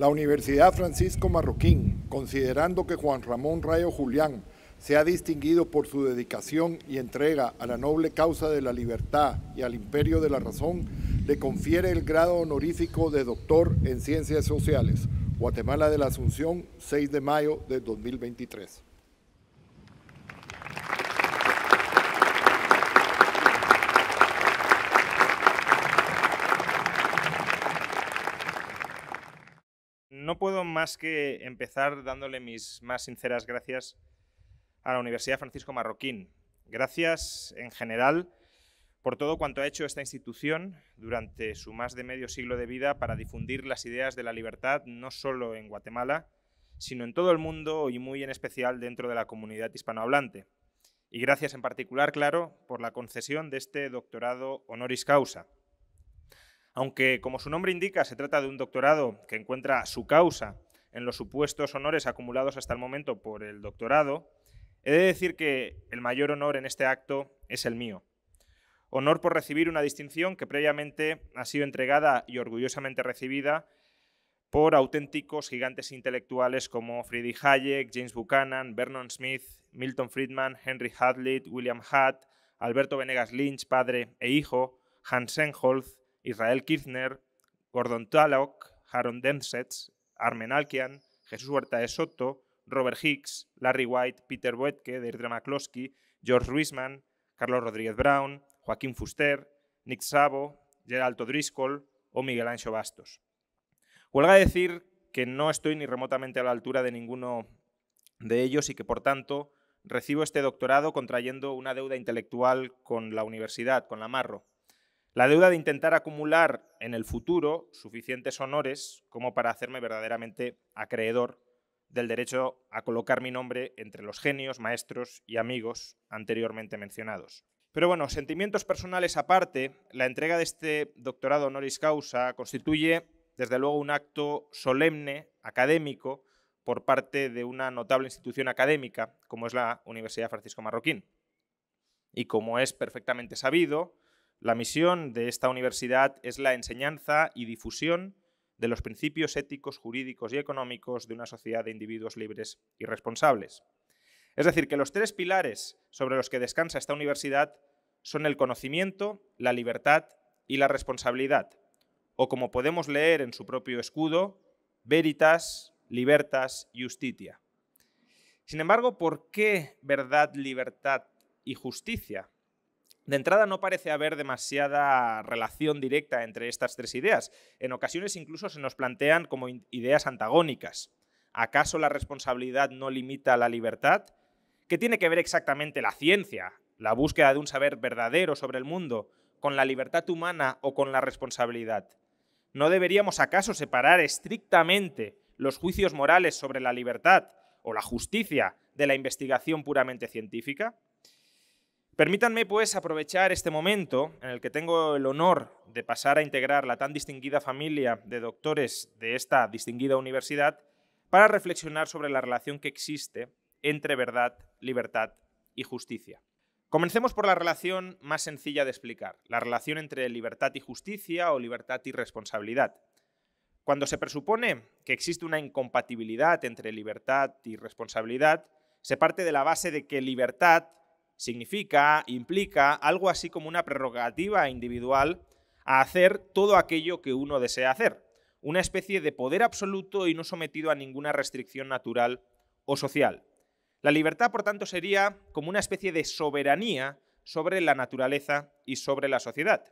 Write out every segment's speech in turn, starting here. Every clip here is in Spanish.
La Universidad Francisco Marroquín, considerando que Juan Ramón Rayo Julián se ha distinguido por su dedicación y entrega a la noble causa de la libertad y al imperio de la razón, le confiere el grado honorífico de doctor en Ciencias Sociales, Guatemala de la Asunción, 6 de mayo de 2023. más que empezar dándole mis más sinceras gracias a la Universidad Francisco Marroquín. Gracias en general por todo cuanto ha hecho esta institución durante su más de medio siglo de vida para difundir las ideas de la libertad no solo en Guatemala, sino en todo el mundo y muy en especial dentro de la comunidad hispanohablante. Y gracias en particular, claro, por la concesión de este doctorado honoris causa. Aunque, como su nombre indica, se trata de un doctorado que encuentra su causa en los supuestos honores acumulados hasta el momento por el doctorado, he de decir que el mayor honor en este acto es el mío. Honor por recibir una distinción que previamente ha sido entregada y orgullosamente recibida por auténticos gigantes intelectuales como Friedrich Hayek, James Buchanan, Vernon Smith, Milton Friedman, Henry Hadlitt, William Hutt, Alberto Venegas Lynch, padre e hijo, Hans Senholz, Israel Kirchner, Gordon Tallock, Haron Densetz, Armen Alkian, Jesús Huerta de Soto, Robert Hicks, Larry White, Peter Boetke, Deirdre McCloskey, George Ruisman, Carlos Rodríguez Brown, Joaquín Fuster, Nick Sabo, Geraldo Driscoll o Miguel Ancho Bastos. Huelga decir que no estoy ni remotamente a la altura de ninguno de ellos y que, por tanto, recibo este doctorado contrayendo una deuda intelectual con la universidad, con la Marro. La deuda de intentar acumular en el futuro suficientes honores como para hacerme verdaderamente acreedor del derecho a colocar mi nombre entre los genios, maestros y amigos anteriormente mencionados. Pero bueno, sentimientos personales aparte, la entrega de este doctorado honoris causa constituye, desde luego, un acto solemne, académico, por parte de una notable institución académica como es la Universidad Francisco Marroquín. Y como es perfectamente sabido, la misión de esta universidad es la enseñanza y difusión de los principios éticos, jurídicos y económicos de una sociedad de individuos libres y responsables. Es decir, que los tres pilares sobre los que descansa esta universidad son el conocimiento, la libertad y la responsabilidad, o como podemos leer en su propio escudo, veritas, libertas, justitia. Sin embargo, ¿por qué verdad, libertad y justicia? De entrada no parece haber demasiada relación directa entre estas tres ideas. En ocasiones incluso se nos plantean como ideas antagónicas. ¿Acaso la responsabilidad no limita la libertad? ¿Qué tiene que ver exactamente la ciencia, la búsqueda de un saber verdadero sobre el mundo, con la libertad humana o con la responsabilidad? ¿No deberíamos acaso separar estrictamente los juicios morales sobre la libertad o la justicia de la investigación puramente científica? Permítanme, pues, aprovechar este momento en el que tengo el honor de pasar a integrar la tan distinguida familia de doctores de esta distinguida universidad para reflexionar sobre la relación que existe entre verdad, libertad y justicia. Comencemos por la relación más sencilla de explicar, la relación entre libertad y justicia o libertad y responsabilidad. Cuando se presupone que existe una incompatibilidad entre libertad y responsabilidad, se parte de la base de que libertad significa, implica algo así como una prerrogativa individual a hacer todo aquello que uno desea hacer, una especie de poder absoluto y no sometido a ninguna restricción natural o social. La libertad, por tanto, sería como una especie de soberanía sobre la naturaleza y sobre la sociedad.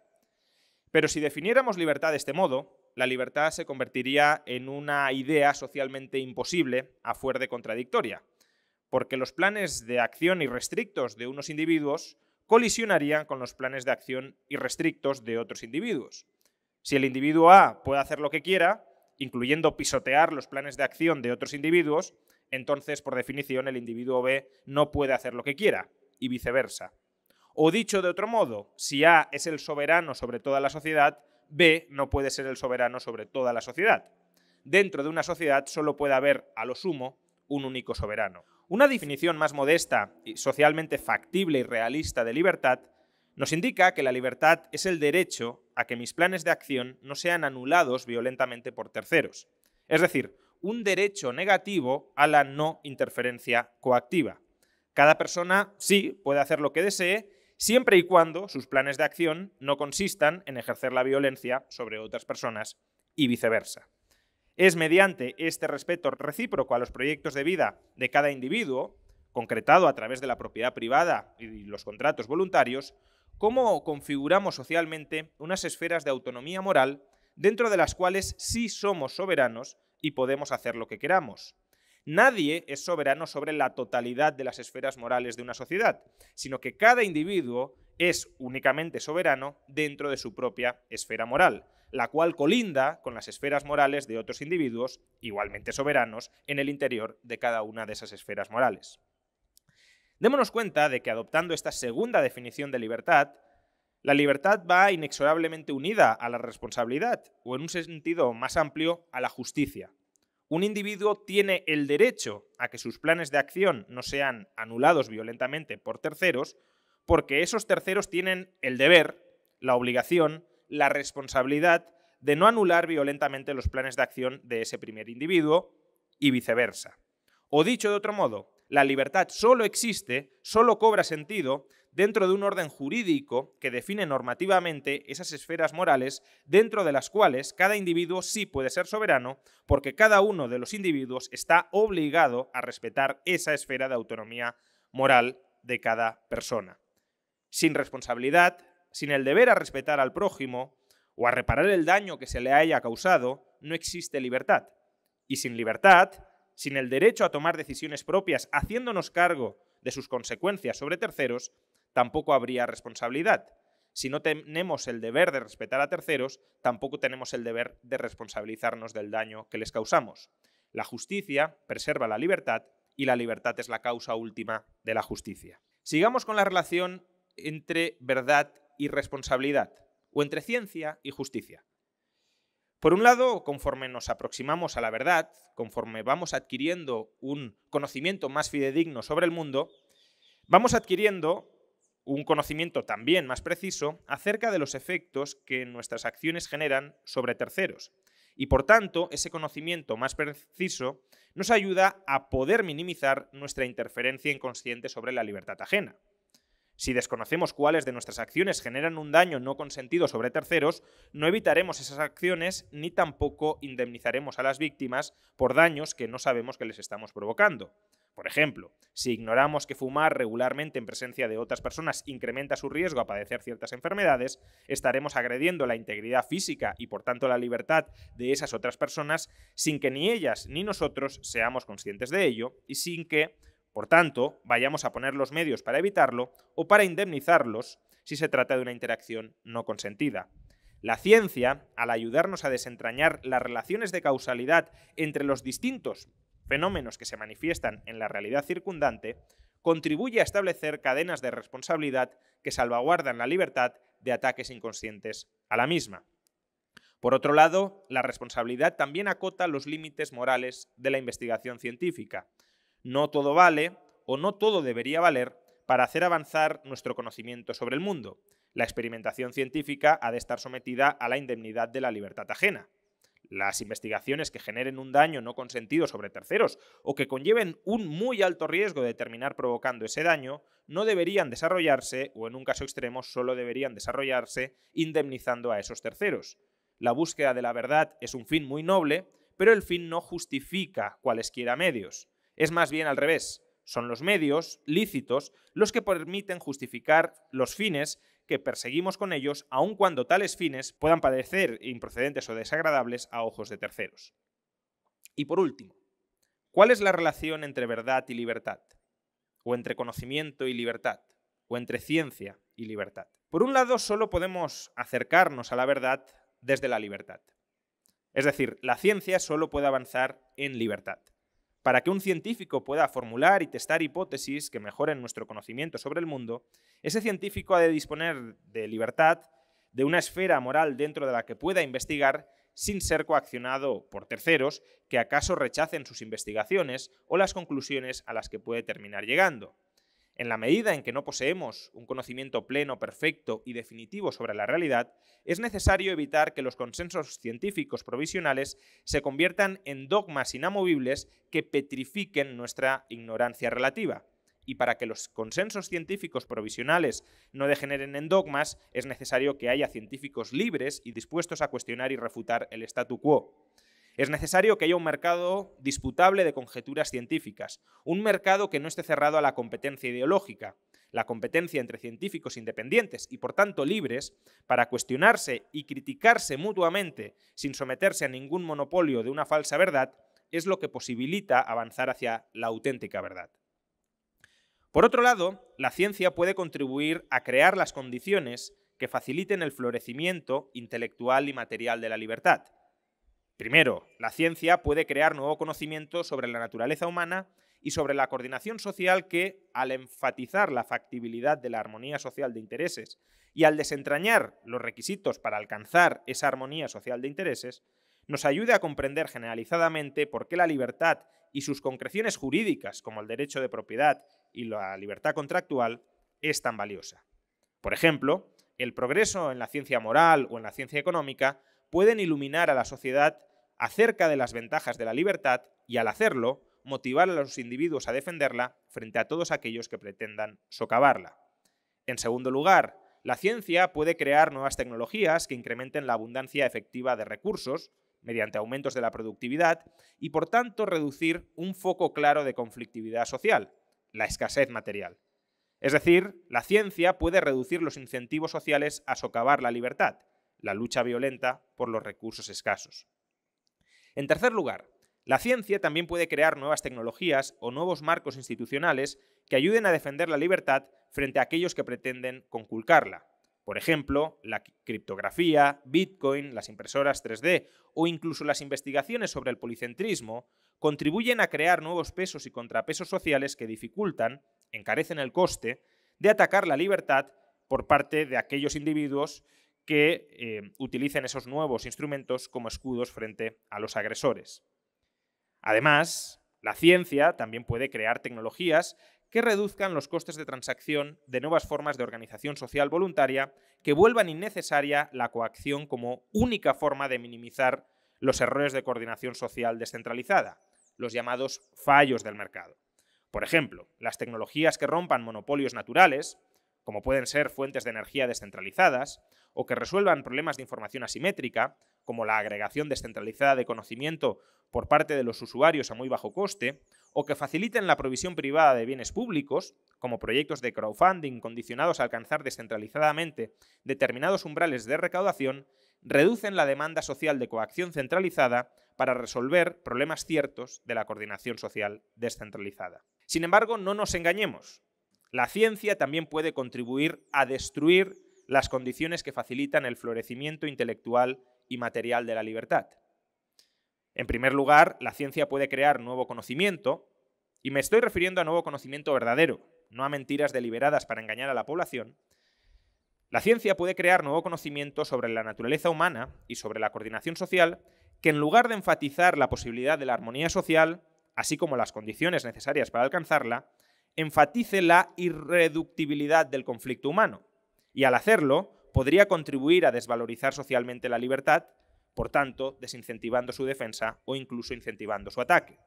Pero si definiéramos libertad de este modo, la libertad se convertiría en una idea socialmente imposible a fuer de contradictoria porque los planes de acción irrestrictos de unos individuos colisionarían con los planes de acción irrestrictos de otros individuos. Si el individuo A puede hacer lo que quiera, incluyendo pisotear los planes de acción de otros individuos, entonces, por definición, el individuo B no puede hacer lo que quiera, y viceversa. O dicho de otro modo, si A es el soberano sobre toda la sociedad, B no puede ser el soberano sobre toda la sociedad. Dentro de una sociedad solo puede haber, a lo sumo, un único soberano. Una definición más modesta y socialmente factible y realista de libertad nos indica que la libertad es el derecho a que mis planes de acción no sean anulados violentamente por terceros, es decir, un derecho negativo a la no interferencia coactiva. Cada persona sí puede hacer lo que desee siempre y cuando sus planes de acción no consistan en ejercer la violencia sobre otras personas y viceversa. Es mediante este respeto recíproco a los proyectos de vida de cada individuo, concretado a través de la propiedad privada y los contratos voluntarios, cómo configuramos socialmente unas esferas de autonomía moral dentro de las cuales sí somos soberanos y podemos hacer lo que queramos. Nadie es soberano sobre la totalidad de las esferas morales de una sociedad, sino que cada individuo es únicamente soberano dentro de su propia esfera moral la cual colinda con las esferas morales de otros individuos, igualmente soberanos, en el interior de cada una de esas esferas morales. Démonos cuenta de que adoptando esta segunda definición de libertad, la libertad va inexorablemente unida a la responsabilidad, o en un sentido más amplio, a la justicia. Un individuo tiene el derecho a que sus planes de acción no sean anulados violentamente por terceros, porque esos terceros tienen el deber, la obligación la responsabilidad de no anular violentamente los planes de acción de ese primer individuo y viceversa. O dicho de otro modo, la libertad solo existe, solo cobra sentido dentro de un orden jurídico que define normativamente esas esferas morales dentro de las cuales cada individuo sí puede ser soberano porque cada uno de los individuos está obligado a respetar esa esfera de autonomía moral de cada persona. Sin responsabilidad, sin el deber a respetar al prójimo o a reparar el daño que se le haya causado, no existe libertad. Y sin libertad, sin el derecho a tomar decisiones propias, haciéndonos cargo de sus consecuencias sobre terceros, tampoco habría responsabilidad. Si no tenemos el deber de respetar a terceros, tampoco tenemos el deber de responsabilizarnos del daño que les causamos. La justicia preserva la libertad y la libertad es la causa última de la justicia. Sigamos con la relación entre verdad y responsabilidad, o entre ciencia y justicia. Por un lado, conforme nos aproximamos a la verdad, conforme vamos adquiriendo un conocimiento más fidedigno sobre el mundo, vamos adquiriendo un conocimiento también más preciso acerca de los efectos que nuestras acciones generan sobre terceros. Y por tanto, ese conocimiento más preciso nos ayuda a poder minimizar nuestra interferencia inconsciente sobre la libertad ajena. Si desconocemos cuáles de nuestras acciones generan un daño no consentido sobre terceros, no evitaremos esas acciones ni tampoco indemnizaremos a las víctimas por daños que no sabemos que les estamos provocando. Por ejemplo, si ignoramos que fumar regularmente en presencia de otras personas incrementa su riesgo a padecer ciertas enfermedades, estaremos agrediendo la integridad física y por tanto la libertad de esas otras personas sin que ni ellas ni nosotros seamos conscientes de ello y sin que por tanto, vayamos a poner los medios para evitarlo o para indemnizarlos si se trata de una interacción no consentida. La ciencia, al ayudarnos a desentrañar las relaciones de causalidad entre los distintos fenómenos que se manifiestan en la realidad circundante, contribuye a establecer cadenas de responsabilidad que salvaguardan la libertad de ataques inconscientes a la misma. Por otro lado, la responsabilidad también acota los límites morales de la investigación científica. No todo vale o no todo debería valer para hacer avanzar nuestro conocimiento sobre el mundo. La experimentación científica ha de estar sometida a la indemnidad de la libertad ajena. Las investigaciones que generen un daño no consentido sobre terceros o que conlleven un muy alto riesgo de terminar provocando ese daño no deberían desarrollarse o en un caso extremo solo deberían desarrollarse indemnizando a esos terceros. La búsqueda de la verdad es un fin muy noble, pero el fin no justifica cualesquiera medios. Es más bien al revés. Son los medios lícitos los que permiten justificar los fines que perseguimos con ellos, aun cuando tales fines puedan parecer improcedentes o desagradables a ojos de terceros. Y por último, ¿cuál es la relación entre verdad y libertad? ¿O entre conocimiento y libertad? ¿O entre ciencia y libertad? Por un lado, solo podemos acercarnos a la verdad desde la libertad. Es decir, la ciencia solo puede avanzar en libertad. Para que un científico pueda formular y testar hipótesis que mejoren nuestro conocimiento sobre el mundo, ese científico ha de disponer de libertad, de una esfera moral dentro de la que pueda investigar sin ser coaccionado por terceros que acaso rechacen sus investigaciones o las conclusiones a las que puede terminar llegando. En la medida en que no poseemos un conocimiento pleno, perfecto y definitivo sobre la realidad, es necesario evitar que los consensos científicos provisionales se conviertan en dogmas inamovibles que petrifiquen nuestra ignorancia relativa y para que los consensos científicos provisionales no degeneren en dogmas, es necesario que haya científicos libres y dispuestos a cuestionar y refutar el statu quo. Es necesario que haya un mercado disputable de conjeturas científicas, un mercado que no esté cerrado a la competencia ideológica, la competencia entre científicos independientes y por tanto libres para cuestionarse y criticarse mutuamente sin someterse a ningún monopolio de una falsa verdad, es lo que posibilita avanzar hacia la auténtica verdad. Por otro lado, la ciencia puede contribuir a crear las condiciones que faciliten el florecimiento intelectual y material de la libertad, Primero, la ciencia puede crear nuevo conocimiento sobre la naturaleza humana y sobre la coordinación social que, al enfatizar la factibilidad de la armonía social de intereses y al desentrañar los requisitos para alcanzar esa armonía social de intereses, nos ayude a comprender generalizadamente por qué la libertad y sus concreciones jurídicas, como el derecho de propiedad y la libertad contractual, es tan valiosa. Por ejemplo, el progreso en la ciencia moral o en la ciencia económica pueden iluminar a la sociedad acerca de las ventajas de la libertad y, al hacerlo, motivar a los individuos a defenderla frente a todos aquellos que pretendan socavarla. En segundo lugar, la ciencia puede crear nuevas tecnologías que incrementen la abundancia efectiva de recursos mediante aumentos de la productividad y, por tanto, reducir un foco claro de conflictividad social, la escasez material. Es decir, la ciencia puede reducir los incentivos sociales a socavar la libertad, la lucha violenta por los recursos escasos. En tercer lugar, la ciencia también puede crear nuevas tecnologías o nuevos marcos institucionales que ayuden a defender la libertad frente a aquellos que pretenden conculcarla. Por ejemplo, la criptografía, Bitcoin, las impresoras 3D o incluso las investigaciones sobre el policentrismo contribuyen a crear nuevos pesos y contrapesos sociales que dificultan, encarecen el coste, de atacar la libertad por parte de aquellos individuos que eh, utilicen esos nuevos instrumentos como escudos frente a los agresores. Además, la ciencia también puede crear tecnologías que reduzcan los costes de transacción de nuevas formas de organización social voluntaria que vuelvan innecesaria la coacción como única forma de minimizar los errores de coordinación social descentralizada, los llamados fallos del mercado. Por ejemplo, las tecnologías que rompan monopolios naturales, como pueden ser fuentes de energía descentralizadas, o que resuelvan problemas de información asimétrica, como la agregación descentralizada de conocimiento por parte de los usuarios a muy bajo coste, o que faciliten la provisión privada de bienes públicos, como proyectos de crowdfunding condicionados a alcanzar descentralizadamente determinados umbrales de recaudación, reducen la demanda social de coacción centralizada para resolver problemas ciertos de la coordinación social descentralizada. Sin embargo, no nos engañemos, la ciencia también puede contribuir a destruir las condiciones que facilitan el florecimiento intelectual y material de la libertad. En primer lugar, la ciencia puede crear nuevo conocimiento, y me estoy refiriendo a nuevo conocimiento verdadero, no a mentiras deliberadas para engañar a la población. La ciencia puede crear nuevo conocimiento sobre la naturaleza humana y sobre la coordinación social, que en lugar de enfatizar la posibilidad de la armonía social, así como las condiciones necesarias para alcanzarla, enfatice la irreductibilidad del conflicto humano, y al hacerlo podría contribuir a desvalorizar socialmente la libertad, por tanto, desincentivando su defensa o incluso incentivando su ataque.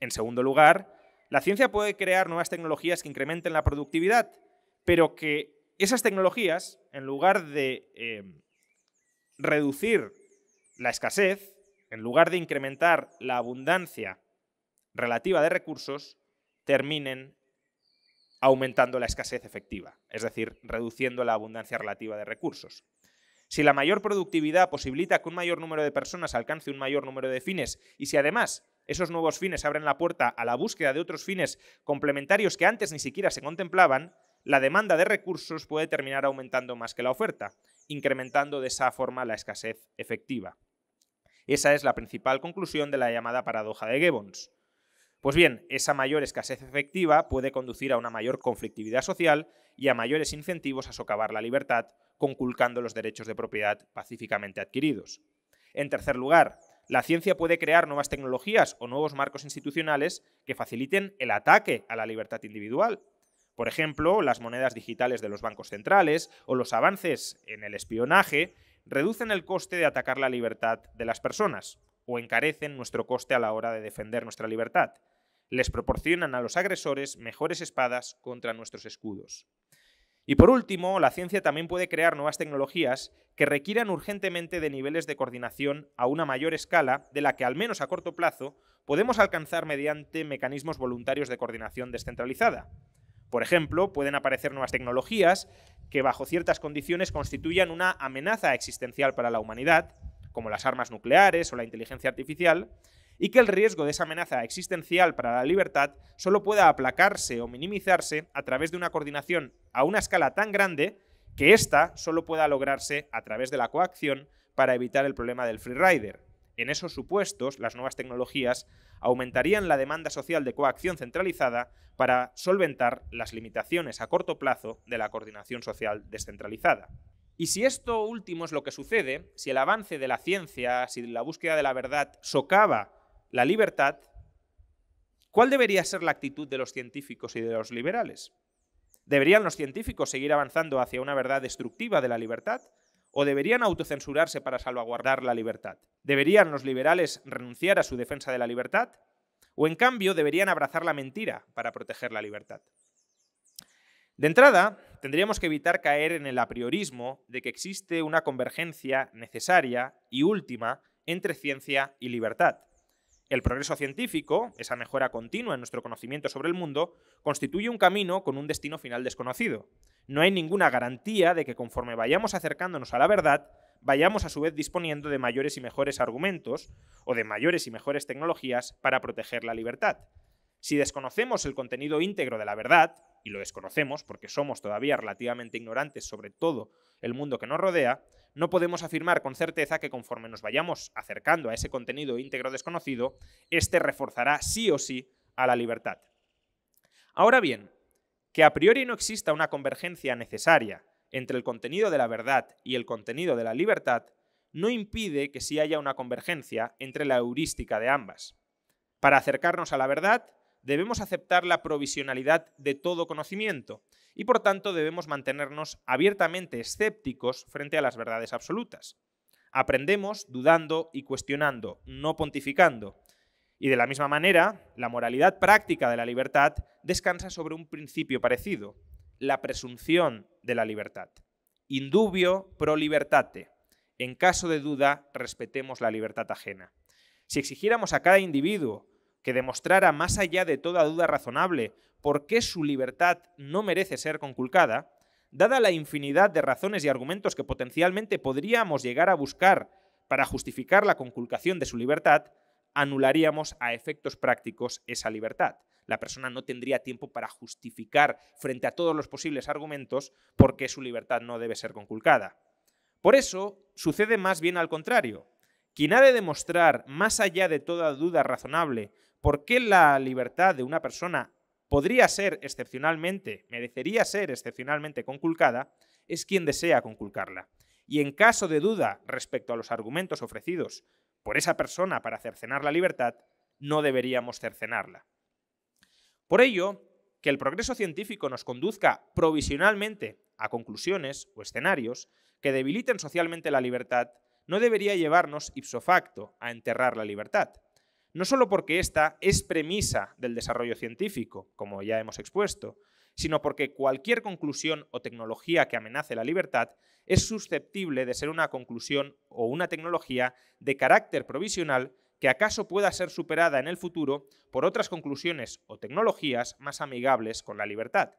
En segundo lugar, la ciencia puede crear nuevas tecnologías que incrementen la productividad, pero que esas tecnologías, en lugar de eh, reducir la escasez, en lugar de incrementar la abundancia relativa de recursos, terminen aumentando la escasez efectiva, es decir, reduciendo la abundancia relativa de recursos. Si la mayor productividad posibilita que un mayor número de personas alcance un mayor número de fines y si además esos nuevos fines abren la puerta a la búsqueda de otros fines complementarios que antes ni siquiera se contemplaban, la demanda de recursos puede terminar aumentando más que la oferta, incrementando de esa forma la escasez efectiva. Esa es la principal conclusión de la llamada paradoja de Gibbons. Pues bien, esa mayor escasez efectiva puede conducir a una mayor conflictividad social y a mayores incentivos a socavar la libertad, conculcando los derechos de propiedad pacíficamente adquiridos. En tercer lugar, la ciencia puede crear nuevas tecnologías o nuevos marcos institucionales que faciliten el ataque a la libertad individual. Por ejemplo, las monedas digitales de los bancos centrales o los avances en el espionaje reducen el coste de atacar la libertad de las personas o encarecen nuestro coste a la hora de defender nuestra libertad les proporcionan a los agresores mejores espadas contra nuestros escudos. Y por último, la ciencia también puede crear nuevas tecnologías que requieran urgentemente de niveles de coordinación a una mayor escala de la que al menos a corto plazo podemos alcanzar mediante mecanismos voluntarios de coordinación descentralizada. Por ejemplo, pueden aparecer nuevas tecnologías que bajo ciertas condiciones constituyan una amenaza existencial para la humanidad, como las armas nucleares o la inteligencia artificial, y que el riesgo de esa amenaza existencial para la libertad solo pueda aplacarse o minimizarse a través de una coordinación a una escala tan grande que ésta solo pueda lograrse a través de la coacción para evitar el problema del freerider. En esos supuestos, las nuevas tecnologías aumentarían la demanda social de coacción centralizada para solventar las limitaciones a corto plazo de la coordinación social descentralizada. Y si esto último es lo que sucede, si el avance de la ciencia, si la búsqueda de la verdad socava la libertad, ¿cuál debería ser la actitud de los científicos y de los liberales? ¿Deberían los científicos seguir avanzando hacia una verdad destructiva de la libertad? ¿O deberían autocensurarse para salvaguardar la libertad? ¿Deberían los liberales renunciar a su defensa de la libertad? ¿O en cambio deberían abrazar la mentira para proteger la libertad? De entrada, tendríamos que evitar caer en el apriorismo de que existe una convergencia necesaria y última entre ciencia y libertad, el progreso científico, esa mejora continua en nuestro conocimiento sobre el mundo, constituye un camino con un destino final desconocido. No hay ninguna garantía de que conforme vayamos acercándonos a la verdad, vayamos a su vez disponiendo de mayores y mejores argumentos o de mayores y mejores tecnologías para proteger la libertad. Si desconocemos el contenido íntegro de la verdad, y lo desconocemos porque somos todavía relativamente ignorantes sobre todo el mundo que nos rodea, no podemos afirmar con certeza que conforme nos vayamos acercando a ese contenido íntegro desconocido, este reforzará sí o sí a la libertad. Ahora bien, que a priori no exista una convergencia necesaria entre el contenido de la verdad y el contenido de la libertad, no impide que sí haya una convergencia entre la heurística de ambas. Para acercarnos a la verdad, debemos aceptar la provisionalidad de todo conocimiento y por tanto debemos mantenernos abiertamente escépticos frente a las verdades absolutas. Aprendemos dudando y cuestionando, no pontificando. Y de la misma manera, la moralidad práctica de la libertad descansa sobre un principio parecido, la presunción de la libertad. Indubio pro libertate. En caso de duda, respetemos la libertad ajena. Si exigiéramos a cada individuo que demostrara más allá de toda duda razonable por qué su libertad no merece ser conculcada, dada la infinidad de razones y argumentos que potencialmente podríamos llegar a buscar para justificar la conculcación de su libertad, anularíamos a efectos prácticos esa libertad. La persona no tendría tiempo para justificar frente a todos los posibles argumentos por qué su libertad no debe ser conculcada. Por eso, sucede más bien al contrario. Quien ha de demostrar, más allá de toda duda razonable, ¿Por qué la libertad de una persona podría ser excepcionalmente, merecería ser excepcionalmente conculcada? Es quien desea conculcarla. Y en caso de duda respecto a los argumentos ofrecidos por esa persona para cercenar la libertad, no deberíamos cercenarla. Por ello, que el progreso científico nos conduzca provisionalmente a conclusiones o escenarios que debiliten socialmente la libertad no debería llevarnos ipso facto a enterrar la libertad no solo porque esta es premisa del desarrollo científico, como ya hemos expuesto, sino porque cualquier conclusión o tecnología que amenace la libertad es susceptible de ser una conclusión o una tecnología de carácter provisional que acaso pueda ser superada en el futuro por otras conclusiones o tecnologías más amigables con la libertad.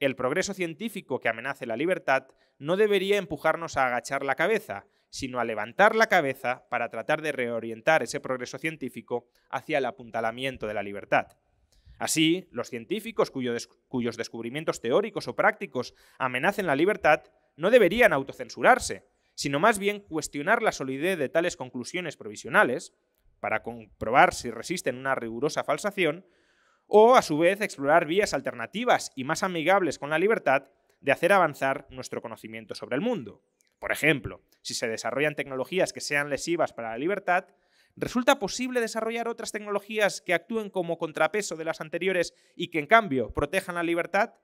El progreso científico que amenace la libertad no debería empujarnos a agachar la cabeza, sino a levantar la cabeza para tratar de reorientar ese progreso científico hacia el apuntalamiento de la libertad. Así, los científicos cuyos descubrimientos teóricos o prácticos amenacen la libertad no deberían autocensurarse, sino más bien cuestionar la solidez de tales conclusiones provisionales, para comprobar si resisten una rigurosa falsación, o a su vez explorar vías alternativas y más amigables con la libertad de hacer avanzar nuestro conocimiento sobre el mundo. Por ejemplo, si se desarrollan tecnologías que sean lesivas para la libertad, ¿resulta posible desarrollar otras tecnologías que actúen como contrapeso de las anteriores y que en cambio protejan la libertad?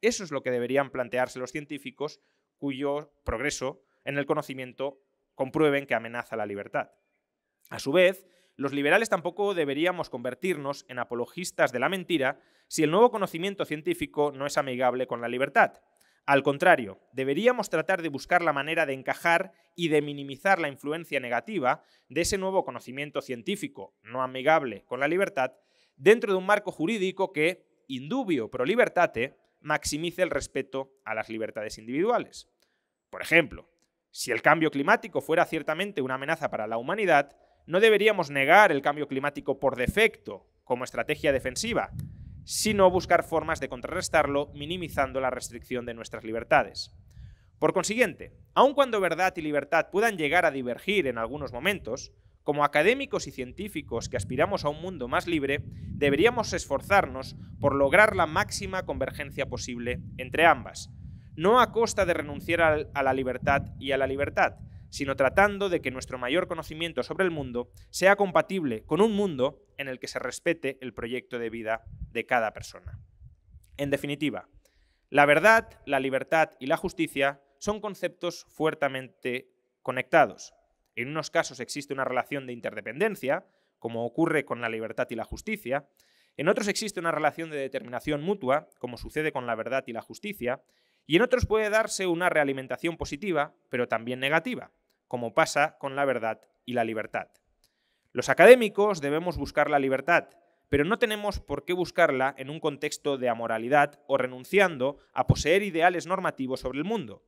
Eso es lo que deberían plantearse los científicos cuyo progreso en el conocimiento comprueben que amenaza la libertad. A su vez, los liberales tampoco deberíamos convertirnos en apologistas de la mentira si el nuevo conocimiento científico no es amigable con la libertad. Al contrario, deberíamos tratar de buscar la manera de encajar y de minimizar la influencia negativa de ese nuevo conocimiento científico, no amigable con la libertad, dentro de un marco jurídico que, indubio pro libertate, maximice el respeto a las libertades individuales. Por ejemplo, si el cambio climático fuera ciertamente una amenaza para la humanidad, no deberíamos negar el cambio climático por defecto como estrategia defensiva, sino buscar formas de contrarrestarlo minimizando la restricción de nuestras libertades. Por consiguiente, aun cuando verdad y libertad puedan llegar a divergir en algunos momentos, como académicos y científicos que aspiramos a un mundo más libre, deberíamos esforzarnos por lograr la máxima convergencia posible entre ambas, no a costa de renunciar a la libertad y a la libertad, sino tratando de que nuestro mayor conocimiento sobre el mundo sea compatible con un mundo en el que se respete el proyecto de vida de cada persona. En definitiva, la verdad, la libertad y la justicia son conceptos fuertemente conectados. En unos casos existe una relación de interdependencia, como ocurre con la libertad y la justicia, en otros existe una relación de determinación mutua, como sucede con la verdad y la justicia, y en otros puede darse una realimentación positiva, pero también negativa, como pasa con la verdad y la libertad. Los académicos debemos buscar la libertad, pero no tenemos por qué buscarla en un contexto de amoralidad o renunciando a poseer ideales normativos sobre el mundo.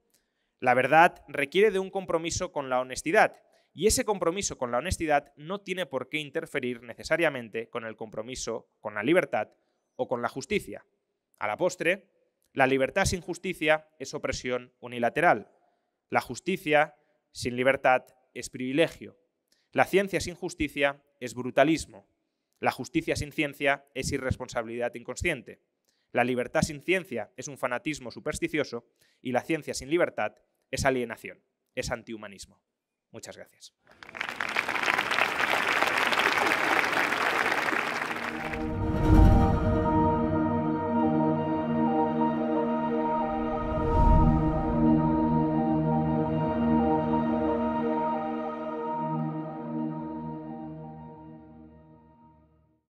La verdad requiere de un compromiso con la honestidad, y ese compromiso con la honestidad no tiene por qué interferir necesariamente con el compromiso con la libertad o con la justicia. A la postre, la libertad sin justicia es opresión unilateral. La justicia sin libertad es privilegio. La ciencia sin justicia es brutalismo. La justicia sin ciencia es irresponsabilidad inconsciente. La libertad sin ciencia es un fanatismo supersticioso y la ciencia sin libertad es alienación, es antihumanismo. Muchas gracias.